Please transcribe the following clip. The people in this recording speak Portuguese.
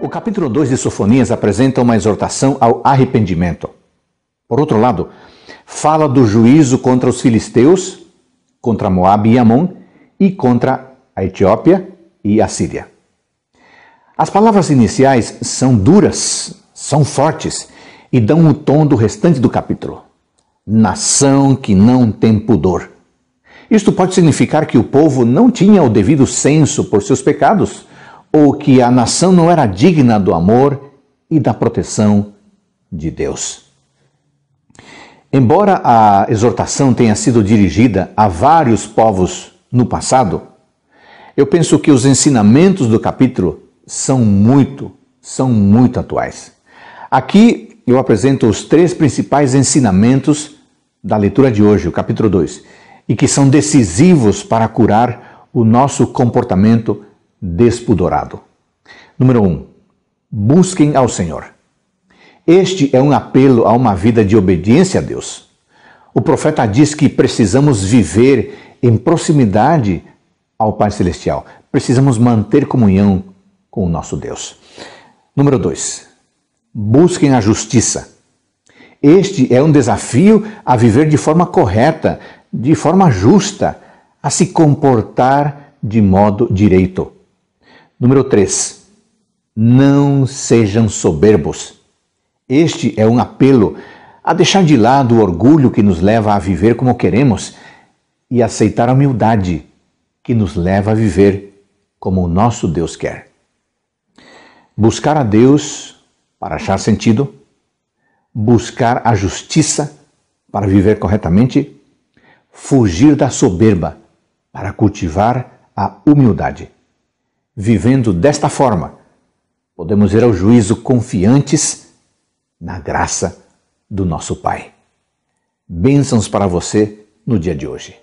O capítulo 2 de Sofonias apresenta uma exortação ao arrependimento. Por outro lado, fala do juízo contra os filisteus, contra Moab e Amon e contra a Etiópia e a Síria. As palavras iniciais são duras, são fortes e dão o tom do restante do capítulo. Nação que não tem pudor. Isto pode significar que o povo não tinha o devido senso por seus pecados ou que a nação não era digna do amor e da proteção de Deus. Embora a exortação tenha sido dirigida a vários povos no passado, eu penso que os ensinamentos do capítulo são muito, são muito atuais. Aqui eu apresento os três principais ensinamentos da leitura de hoje, o capítulo 2, e que são decisivos para curar o nosso comportamento despudorado. Número 1. Um, busquem ao Senhor. Este é um apelo a uma vida de obediência a Deus. O profeta diz que precisamos viver em proximidade ao Pai Celestial. Precisamos manter comunhão com o nosso Deus. Número 2. Busquem a justiça. Este é um desafio a viver de forma correta, de forma justa, a se comportar de modo direito. Número 3. Não sejam soberbos. Este é um apelo a deixar de lado o orgulho que nos leva a viver como queremos e aceitar a humildade que nos leva a viver como o nosso Deus quer. Buscar a Deus para achar sentido, buscar a justiça para viver corretamente, fugir da soberba para cultivar a humildade vivendo desta forma, podemos ir ao juízo confiantes na graça do nosso Pai. Bênçãos para você no dia de hoje.